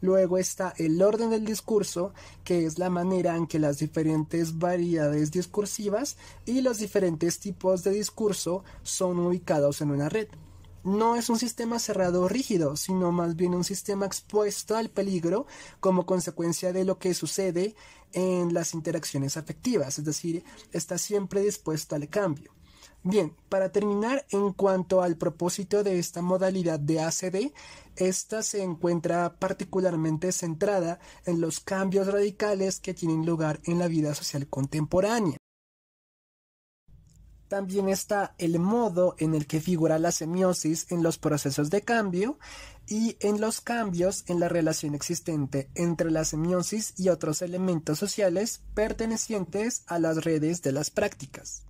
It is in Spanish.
Luego está el orden del discurso, que es la manera en que las diferentes variedades discursivas y los diferentes tipos de discurso son ubicados en una red. No es un sistema cerrado rígido, sino más bien un sistema expuesto al peligro como consecuencia de lo que sucede en las interacciones afectivas, es decir, está siempre dispuesto al cambio. Bien, para terminar, en cuanto al propósito de esta modalidad de ACD, esta se encuentra particularmente centrada en los cambios radicales que tienen lugar en la vida social contemporánea. También está el modo en el que figura la semiosis en los procesos de cambio y en los cambios en la relación existente entre la semiosis y otros elementos sociales pertenecientes a las redes de las prácticas.